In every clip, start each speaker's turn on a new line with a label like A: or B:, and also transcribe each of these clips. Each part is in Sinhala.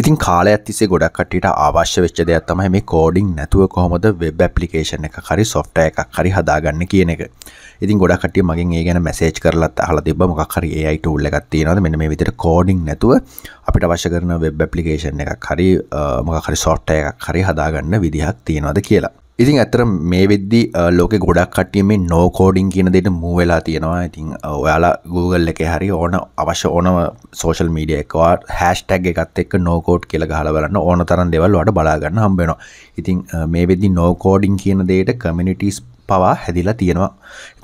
A: ඉතින් කාලයක් තිස්සේ ගොඩක් කට්ටියට අවශ්‍ය වෙච්ච දෙයක් තමයි මේ කෝඩින් නැතුව කොහොමද වෙබ් ඇප්ලිකේෂන් එකක් හරි software එකක් හරි හදාගන්න කියන එක. ඉතින් ගොඩක් කට්ටිය මගෙන් ඒ ගැන මැසේජ් කරලත් අහලා තිබ්බා මොකක් හරි AI tool එකක් තියෙනවද මෙන්න මේ විදිහට කෝඩින් නැතුව අපිට අවශ්‍ය කරන වෙබ් ඇප්ලිකේෂන් එකක් හරි මොකක් හරි software එකක් හරි හදාගන්න විදිහක් තියෙනවද කියලා. ඉතින් ඇතර මේ වෙද්දි ලෝක ගොඩක් කටිය මේ නෝකෝඩින් කියන දෙට මූ වෙලා තියෙනවා ඉතින් ඔයාලා Google එක හරි ඕන අවශ්‍ය ඕන සෝෂල් මීඩිය එකවා හැස්ටැක් එකත් එක් නෝකෝඩ් කියල ගහලවලන්න ඕන තරන් දෙවල් වට බලාගන්න හම්බෙනවා ඉතින් මේ වෙදදි නෝකෝඩින් කියන දේට කමිනිටස් පවා හැදිලා තියෙනවා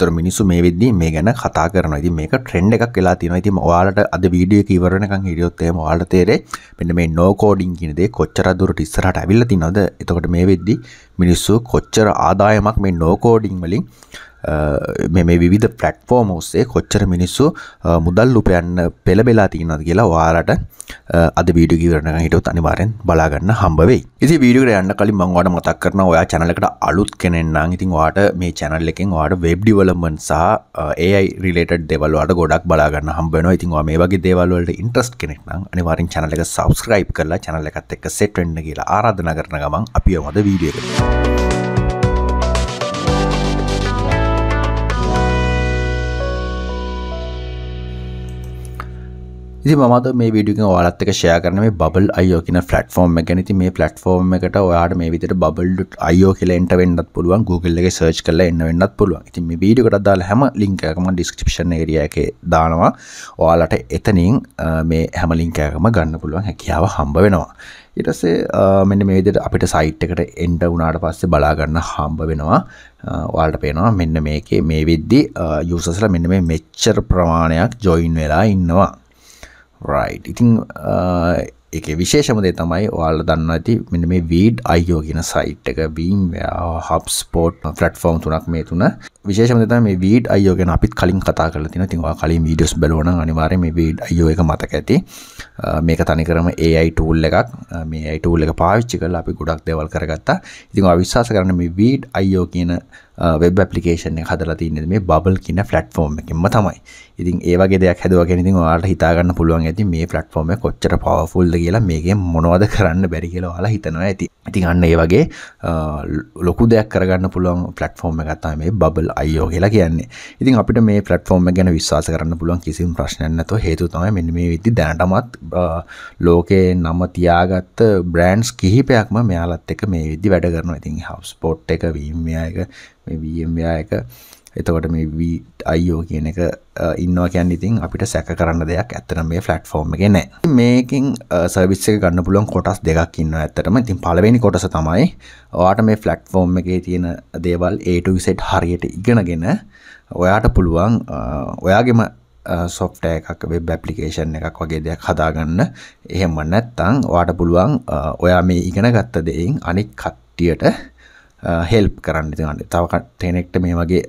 A: තොර මිනිස්සු මේ වෙද්දී මේ ගැන කතා කරන ඉතින් මේක ට්‍රෙන්ඩ් එකක් වෙලා තියෙනවා ඉතින් ඔයාලට අද වීඩියෝ එක ඉවර වෙනකන් හිටියොත් එහෙම ඔයාලට තේරෙයි මෙන්න මේ no coding කියන දේ කොච්චර දුරට ඉස්සරහට ඇවිල්ලා තියෙනවද එතකොට මේ වෙද්දී මිනිස්සු කොච්චර ආදායමක් මේ no coding වලින් මේ විධ ප්‍රක්ෆෝර්ම් ඔස්සේ කොච්චර මිනිස්සු මුදල් උපයන්න පෙළබෙලා තියෙනද කියලා ඔයාලට අද වීඩියෝ ගිවරණ හිටුත් අනිවාර්යෙන් බලාගන්න හම්බ වෙයි. ඉතින් වීඩියෝ එකට යන්න කලින් මම ඔයාලට මතක් කරනවා ඔයා channel එකට අලුත් කෙනෙක් නම් ඉතින් ඔයාලට මේ channel එකෙන් ඔයාලට web development සහ AI related දේවල් ඔයාලට ගොඩක් බලාගන්න හම්බ වෙනවා. ඉතින් ඔයා මේ වගේ දේවල් වලට interest කෙනෙක් නම් අනිවාර්යෙන් channel එක subscribe කරලා channel එකත් එක්ක set වෙන්න කියලා ආරාධනා කරන ගමන් අපි ඔයාලට වීඩියෝ එකට ඉති මත මේ විඩියක වාලත්තක ෂය කරන මේ බල් අයෝ කියන ෆට ෆෝර්ම් ගැනති මේ පලට ෆෝර්ම් එකට ඔයාට මේ විතර බල්ඩ අයෝ කියල එට වෙන්නත් පුළුවන් Googleගේ සර්ච් කල එන්න වෙන්නත් පුළුවන් ඉතින් මේ වීඩියකට දාලා හැම ලිංකකම ඩිස්ක්‍රිප්ෂන් ඒරිය එක දානවා ඔයාලට එතනින් මේ හැම ලිංකෑකම ගන්න පුළුවන් හැකියාව හම්බ වෙනවා ඉටසේ මෙන්න මේදට අපිට සයිට් එකට එන්ඩ වුනාට පස්සේ බලාගන්න හම්බ වෙනවා වාල්ට පේනවා මෙන්න මේකේ මේ විද්දි යුසසල මෙන්න මේ මෙච්චර ප්‍රමාණයක් ජොයින් වෙලා ඉන්නවා රයි් ඉතිං එක විශේෂමදේ තමයි ඔයාල දන්න ඇති මෙ මේ වීඩ් අයෝ කියෙන සයිට් එක බීම් හබ් ස්පෝට් ෆලට ෆෝම් තුනක් මේ තුන විශේෂමත මේ වීඩ අයෝගෙන අපිත් කලින් කතා කල තින තිවා කලින් වීඩියස් බලවන අනිවාරය මේ වීඩ් අයෝ එක මතක ඇති මේක තනි කරම ඒයි ටූල් එකක් මේ අයිටූල් එක පාවිච්චි කල අපි ගොඩක් දෙවල් කරගත්තා ඉතින් අවිශවාස කරන මේ වීඩ් අයෝ කියන වෙබ් පපිේෂන හදලා තියනෙ මේ බල් කියන ෆලට ෆෝර්ම් එකම තමයි ඉතින් ඒවගේ දෙයක් හැදුවගෙනති වාට හිතාගන්න පුළුවන් ඇති මේ පලට ෆෝර්ම කොච්චර පවෆුල්ද කියලා මේගේ මොනවද කරන්න බැරි කියලා ලා හිතනවා ඇති ඉතින් අන්න ඒ වගේ ලොකු දෙයක් කරගන්න පුළුවන් පලට ෆෝර්ම ගත්තා මේ බල් අයෝ කියලා කියන්නේ ඉතින් අපිට මේ පලට ෆෝර්ම ගැන විශවාස කරන්න පුළුවන් කිසිම ප්‍රශ්නයන්නතු හේතු තමයි මෙ මේ විදි දැනටමත් ලෝකයේ නම තියාගත්ත බ්‍රෑන්ස් කිහිපයක්ම මෙයාලත් එක මේ විදි වැඩ කරන ඉතින් හවස් පොට් එක වීමයක වම්යා එක එතකොට මේ අයිෝ කියන එක ඉන්නවා කියන් ඉතින් අපිට සැක කරන්න දෙයක් ඇත්තන මේ ෆලට් ෆෝර්ම් එක නෑ මේකින් සවිස්ස ගන්න පුළුවන් කොටස් දෙකක් ඉන්න ඇත්තටම ඉතින් පලවෙනි කොටස තමයි ඔයාට මේ ෆලට් ෆෝර්ම් එකේ තියෙන දේවල් ඒට විසෙට් හරියට ඉගෙනගෙන ඔයාට පුළුවන් ඔයාගේම සොෆ්ට එකක් වෙබ් ඇපලිකේෂන් එකක් වගේ දෙයක් හදාගන්න එහෙම නැත්තං ඔයාට පුළුවන් ඔයා මේ ඉගෙන ගත්ත දෙයින් අනික් කට්ටියට හෙල්ප් කරන්න තිගන්න තව තෙනෙක්ට මේ වගේ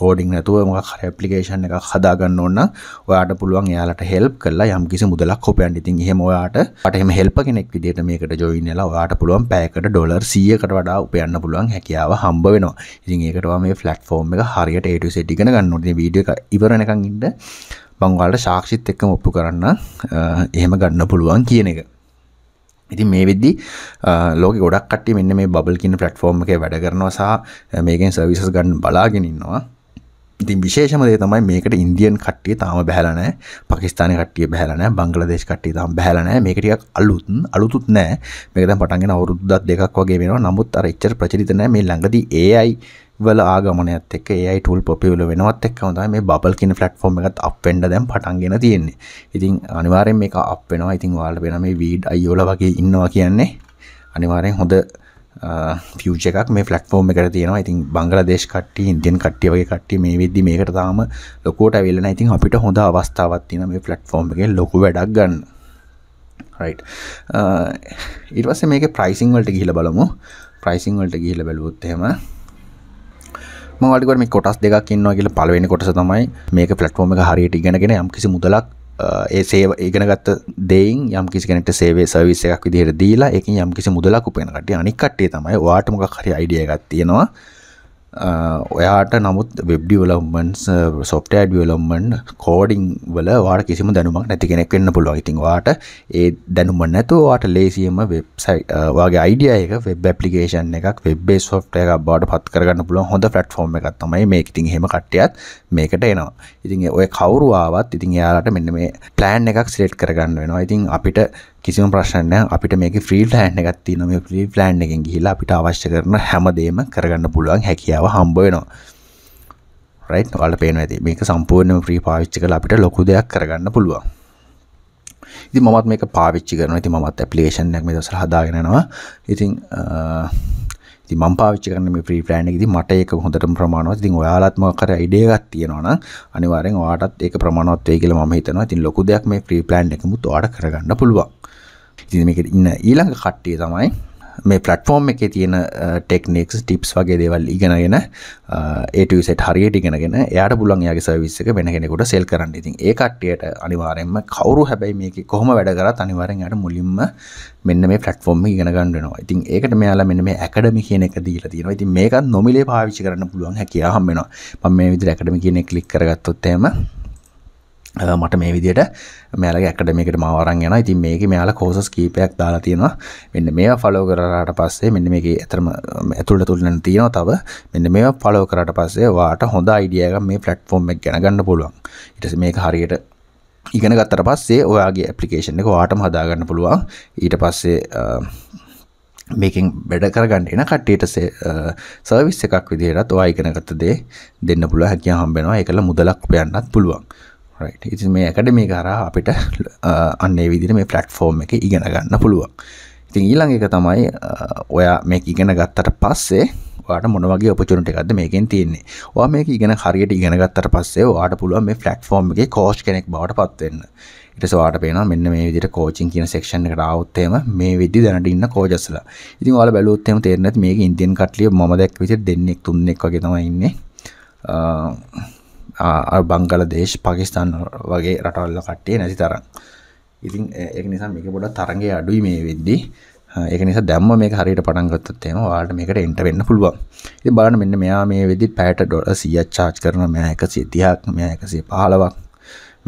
A: කෝඩිං නැතුව මොක රැප්ලිකේෂන් එක හදාගන්න ඔන්න ඔයාට පුළුවන් යාලට හෙල්ප් කරලා යම් කිසි මුදලක් කොපයන් ඉතින් එහෙම ඔයාට අටහෙම හෙල්ප කෙනෙක් විදිට මේකට ජොයින්නලා ඔයාට පුළුවන් පෑකට ඩොලර් සියකට වඩා උපයන්න පුළුවන් හැකියාව හම්බ වෙනවා ඉතින් ඒකටවා මේ ෆලට් ෆෝර්ම් එක හරියට ඒට සෙටිගෙන ගන්නට වීඩිය එක ඉවරණකං ඉන්න බංවාලට ශාක්ෂිත් එක්කම ඔප්පු කරන්න එහෙම ගන්න පුළුවන් කියන එක ඉතින් මේ වෙද්දි ලෝක ගොඩක් කට්ටි මෙන්න මේ බබල් කියන ප්ලට්ෆෝර්ම් එකේ වැඩ කරනවා සහ මේකෙන් සර්විසස් ගන්න බලාගෙන ඉන්නවා ඉතින් විශේෂමදේ තමයි මේකට ඉන්දියන් කට්ටිය තාම බැහලනෑ පකිස්ාන කටිය බැහලන බංගලදේශ කට්ටිය තම් බැහලනෑ මේකටියක් අලුතුන් අලුතුත් නෑ මේකත පටන්ගෙන අවුරුද්දත් දෙකක් වගේ වෙන නමුත් අරච්චර ප්‍රචරිතනෑ මේ ලඟදී ඒයි වල ආගමනයත් එක් ඒයි ටල් පොපිවල වෙනවත් එක් හොඳ මේ බල් කියන ෆලට් ෆෝර්ම් එකත් අපෙන්ඩ දැම් පටන්ගෙන තියෙන්නේ ඉතින් අනිවාරෙන් මේක අප වෙනවා ඉතින් වාල වෙන මේ වීඩ් අයෝල වගේ ඉන්නවා කියන්නේ අනිවාරෙන් හොඳ ෆියච එකක් මේ ෆලක්ෆෝර්ම එකට තියෙනවා ඉතින් බංගල දේශකට්ටි ඉන්දියන් කට්ටිය වගේ කට්ටිය මේ වෙද්දි මේකට තාම ලොකෝට ඇවිල්ලන ඉතින් අපිට හොඳ අවස්ථාවත් තියෙන මේ ෆලට්ෆෝර්ම් එක ලොකු වැඩක් ගන්න ඉටවස මේක ප්‍රයිසිං වලට ගිහිල බලමු ප්‍රයිසිං වලට ගිහිල බැලුවොත්තෙම මවලට මේ කොටස් දෙකක් ඉන්නවා කියල පලවෙනි කොටස තමයි මේක පලට්ෆෝර්ම එක හරියට ඉගෙනගෙන යම් කිසි මුදලක් ඒ සේ ඒගෙනගත්ත දෙයින් යම් කිසි කෙනෙක්ට සේවේ සර්විස් එකක් විදිහට දීලා ඒකෙන් යම් කිසි මුදලක් උපයන කට්ටිය අනික් කට්ටිය තමයි ඔයාට මොකක් හරි අයිඩියා එකක් තියෙනවා ඔයාට නමුත් වෙබ්ඩිවලම්මන්ස් සොප්ටෑ ඩියලම්මන්් කෝඩිං වල වාට කිසිම දැනුමක් නැති කෙනෙක් වෙන්න පුළුව ඉතින් වාට ඒ දැනුම නැතු වාට ලේසියම වෙබ්සයි වගේ අයිඩිය එක වෙබ් පපලිකේෂන් එකක් වෙබේ සොට් එක බාට පත් කරන්න පුළුව හොඳ ෆට ෆෝර්ම එකක් තමයි මේ ඉතින් හෙම කට්ටයත් මේකට එනවා ඉතින් ඔය කවරුවාවත් ඉතින් යාලට මෙන්න මේ ප්ලෑන් එකක් සිලෙට් කරගන්න වෙනවා ඉතින් අපිට කිසිම ප්‍රශ්නය අපිට මේක ්‍රී ලෑන් එකත් තිනම ්‍රී ලෑන්් එකෙන් ගිහිලා අපිට අවශ්‍ය කරන හැමදේම කරගන්න පුළුවන් හැකියාව හම්බයනවා රයි් වල පේන ඇති මේක සම්පූර්ණ ්‍රී පාවිච්චි කල අපිට ලොකු දෙයක් කරගන්න පුළුවන් ඉති මත් මේක පාවිච්චි කරන ති මත් ඇපලිකේෂන් නැක් මේ දසර හදාගෙනවා ඉතින් ඉතින් මම පාවිච්චි කරන මේ ෆ්‍රී ප්ලෑන් එකේදී මට ඒක හොඳටම ප්‍රමාණවත්. ඉතින් ඔයාලත් මොකක් හරි අයිඩියා එකක් තියෙනවා නම් අනිවාර්යෙන් ඔයාටත් ඒක ප්‍රමාණවත් වෙයි කියලා මම හිතනවා. ඉතින් ලොකු දෙයක් මේ ෆ්‍රී ප්ලෑන් එකමුත් ඔයාට කරගන්න පුළුවන්. ඉතින් මේකේ ඉන්න ඊළඟ කට්ටිය තමයි මේ පලටෆෝර්ම් එක තියෙන ටෙක්නෙක්ස් ටිප්ස් වගේ දේවල් ඉගෙනගෙන ඒටසට හරියට ඉගෙනගෙන යට පුලන් යාගේ සවිස්සක වෙන කෙනෙකුට සෙල් කරන්න ඉතින් ඒ කට්ටියට අනිවාරෙන්ම කවරු හැබැයි මේක කොහොම වැඩගරත් අනිවාරෙන් යට මුලින්ම මෙන්න මේ පලටෆෝර්ම ඉගෙනගන්නවා ඉතින් ඒකට මෙයාලා මෙන්න මේ ඇකඩමි කියන එක දීලා තියෙනවා ඉතින් මේකත් නොමිලේ පාවිච්චි කරන්න පුළුවන් හැකියාහම් වෙනවා මම මේ විදිහට ඇකඩමි කියන එක ක්ලික් කරගත්තොත් එහෙම මට මේ විදියට මෑලගේ ඇකඩමිකට මවරන් යන ඉතින් මේක මෙයාල කෝසස් කීපයක් දාලා තියෙනවා මෙන්න මේ ෆලෝ කරට පස්සේ මෙන්න මේ ඇතරම ඇතුළට තුළන තියෙනවා තව මෙන්න මේ ෆලෝ කරට පස්සේ වාට හොඳ අයිඩියක මේ පලට්ෆෝර්ම් එක ගැන ගන්න පුළුවන් ඉටස මේක හරියට ඉගෙන ගත්තර පස්සේ ඔයාගේ ඇපලිකේෂන් එක වාටම හදාගන්න පුළුවන් ඊට පස්සේ මේකින් වැඩ කරගන්න එන කට්ටියට සර්විස් එකක් විදිහටත් ඔයා ඉගෙනගත්ත දේ දෙන්න පුළුවන් හැකියාව හම්බෙනවා ඒකල මුදලක් උපයන්නත් පුළුවන් ඉති මේ එකට මේ කරා අපිට අන්නේ විදිර මේ පලට්ෆෝර්ම් එක ඉගෙන ගන්න පුළුවන් ඉතින් ඊළඟ එක තමයි ඔයා මේ ඉගෙන ගත්තට පස්සේ වාට මොනවගේ ඔපචුනට එකක්ද මේකෙන් තියන්නේ වා මේක ඉගෙන හරියට ඉගෙන ගත්තට පස්සේ වාට පුළුවන් මේ ෆලට් ෆෝර්ම් එක කෝච් කෙනෙක් බවට පත්වෙන්න ඉටස වාට පේන මෙන්න මේ විදිට කෝචින් කියන සෙක්ෂණ එක රවත්තේම මේ විදි දැනට ඉන්න කෝජස්සලා ඉතින් වාල බැලුත්තෙම තේරනත් මේ ඉන්දියන් කටලිය මදැක් විසි දෙන්නෙක් තුන්නෙක් වගේ තම ඉන්නේ බංගල දේශ පකිස්ාන් වගේ රටවල්ල කට්ටේ නැති තරම් ඉතින් එක නිසා මේක පොඩ තරගේ අඩුයි මේ වෙද්දි ඒක නිසා දැම්ම මේ හරිට පටන්ගත්තත්තේම වාට මේකට එන්ට වෙන්න පුළුවන් ඉති බලන මෙන්න මෙයා මේ වෙදි පැට ඩොල සිය චාච් කරන මෙය එක සිතිහක් මෙය එකසේ පහලවක්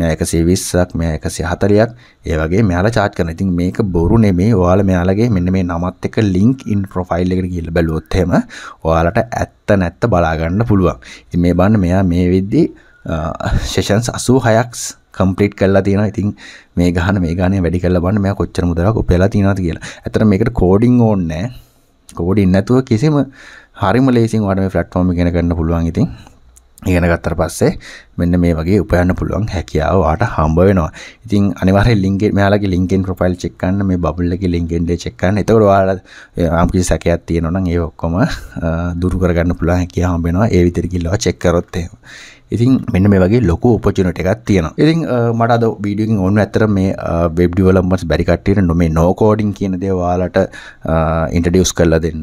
A: මෙයා 120ක් මෙයා 140ක් ඒ වගේ මෙයාලා චාර්ජ් කරනවා. ඉතින් මේක බොරු නෙමෙයි. ඔයාලා මෙයාලගේ මෙන්න මේ නමත් එක්ක link in profile එකට ගිහිල්ලා බැලුවොත් එහෙම ඔයාලට ඇත්ත නැත්ත බලා ගන්න පුළුවන්. ඉතින් මේ බලන්න මෙයා මේ වෙද්දි sessions 86ක් කම්පලීට් කරලා තියෙනවා. ඉතින් මේ ගහන මේ ගානේ වැඩි කරලා බලන්න මෙයා කොච්චර මුදලක් උපයලා තියෙනවද කියලා. ඇත්තට මේකට කෝඩින් ඕනේ නැහැ. කෝඩින් නැතුව කිසිම හරිම ලේසින් ඔයාලට මේ platform එක ගැන කරන්න පුළුවන් ඉතින්. ඉගෙන ගත්තට පස්සේ මෙන්න මේ වගේ උපයන්න පුළුවන් හැකියාව ඔයාට හම්බ වෙනවා. ඉතින් අනිවාර්යෙන් link එක මෙයාලගේ LinkedIn profile check කරන්න මේ bubble එකේ LinkedIn දේ check කරන්න. එතකොට ඔයාලා යම් කිසි සැකයක් තියෙනවා නම් ඒ ඔක්කොම දුරු කරගන්න පුළුවන් හැකියාව හම්බ වෙනවා. ඒ විදිහට කිල්ලව check කරොත් එහෙම. ඉතින් මෙන්න මේ වගේ ලොක උපචනට එකක් තියෙන ඉතින් මට අද බීඩියකින් ඔන්න ඇතර මේ වෙබ් ඩිවලම්බස් බැරිකට්ටට නොමේ නෝකෝඩින් කියන දේවාලට ඉන්ටඩියස් කරල දෙන්න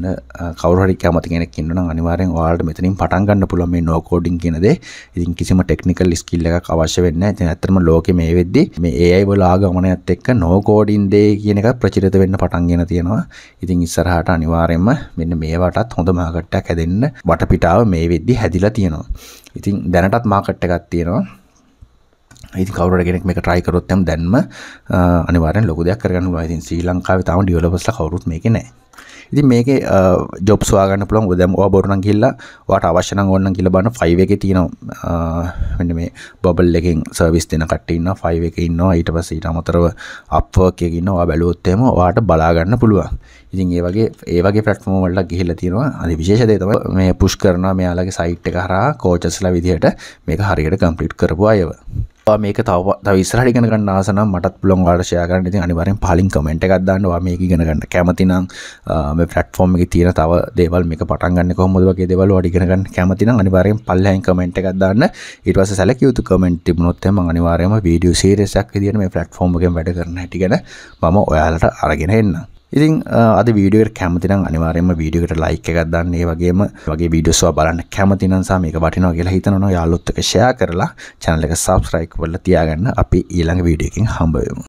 A: කවරක මතිගෙන කියන්න අනිවාරෙන් වාල්ට මෙතනින් පටන්ගන්න පුළම මේ නෝකෝඩින් කියනදේ ඉතින් කිසිම ටෙක්නිකල් ස්කිල්ල එක අවශ්‍ය වෙන්න ඇති ඇතරම ලෝක මේ වෙද්දි මේ ඒයි වලා ගමනයත් එක්ක නෝකෝඩින් දේ කියන එක ප්‍රචිරත වෙන්න පටන්ගෙන තියෙනවා ඉතින් ඉස්සරහට අනිවාරෙන්ම මෙන්න මේවටත් හොඳ මාකට්ටක් හැදෙන්න වටපිටාව මේ වෙද්දි හැදිලා තියෙනවා ඉතින් දැනටත් මාකට් එකක් තියෙනවා ඉති කවර ගෙනෙක් මේ ට්‍රයිකරොත්තම දැන්ම අනිවාරෙන් ලොකු දෙයක් කරගන්න වා ඉතින් ශ්‍රී ලංකාව තම ඩියලපස්ල කවරුත් මේක නෑ ඉතින් මේකේ ජොබ්ස් හොයාගන්න පුළුවන් ඔය දැන් ඔයා බොරු නම් ගිහිල්ලා ඔයාට අවශ්‍ය නම් ඕන නම් කියලා බලන්න 5 එකේ තියෙනවා මෙන්න මේ බබල් එකෙන් සර්විස් දෙන කට්ටිය ඉන්නවා 5 එකේ ඉන්නවා ඊට පස්සේ ඊට අමතරව Upwork එකේ ඉන්නවා ඔයා බැලුවොත් එහෙම ඔයාට බලා ගන්න පුළුවන් ඉතින් ඒ වගේ ඒ වගේ platform වලට ගිහිල්ලා තියෙනවා අනිත් විශේෂ දේ තමයි මේ පුෂ් කරනවා මෙයාලගේ සයිට් එක හරහා කෝචස්ලා විදිහට මේක හරියට කම්ප්ලීට් කරපු අයව මේක තව තව ඉස්සරහට ඉගෙන ගන්න ආස නම් මටත් පුළුවන් ඔයාලට ෂෙයා කරන්න. ඉතින් අනිවාර්යෙන් පහලින් කමෙන්ට් එකක් දාන්න. ඔයා මේක ඉගෙන ගන්න කැමති නම් මේ platform එකේ තියෙන තව දේවල් මේක පටන් ගන්න කොහොමද වගේ දේවල් ඔයාලට ඉගෙන ගන්න කැමති නම් අනිවාර්යෙන් පල්ලෙහායින් කමෙන්ට් එකක් දාන්න. ඊට පස්සේ සැලකිය යුතු කමෙන්ට් තිබුණොත් මම අනිවාර්යයෙන්ම වීඩියෝ සීරීස් එකක් විදිහට මේ platform එකෙන් වැඩ කරන හැටි ගැන මම ඔයාලට අරගෙන එන්නම්. ඉතින් අද වීඩියෝ කැමතිනම් අනිවාර්යයෙන්ම වීඩියෝ එකට ලයික් එකක් දාන්න. ඒ වගේම වගේ වීඩියෝස් ඔයා බලන්න කැමතිනම් සම මේක වටිනවා කියලා හිතනවනම් යාළුවොත් එක්ක ෂෙයා කරලා channel එක subscribe කරලා තියාගන්න. අපි ඊළඟ වීඩියෝ එකකින් හම්බ වෙමු.